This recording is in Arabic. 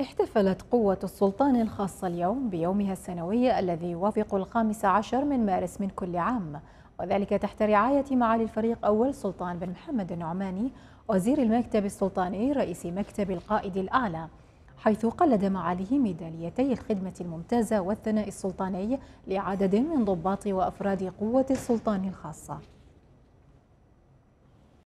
احتفلت قوة السلطان الخاصة اليوم بيومها السنوي الذي يوافق الخامس عشر من مارس من كل عام وذلك تحت رعاية معالي الفريق أول سلطان بن محمد النعماني وزير المكتب السلطاني رئيس مكتب القائد الأعلى حيث قلد معاليه ميداليتي الخدمة الممتازة والثناء السلطاني لعدد من ضباط وأفراد قوة السلطان الخاصة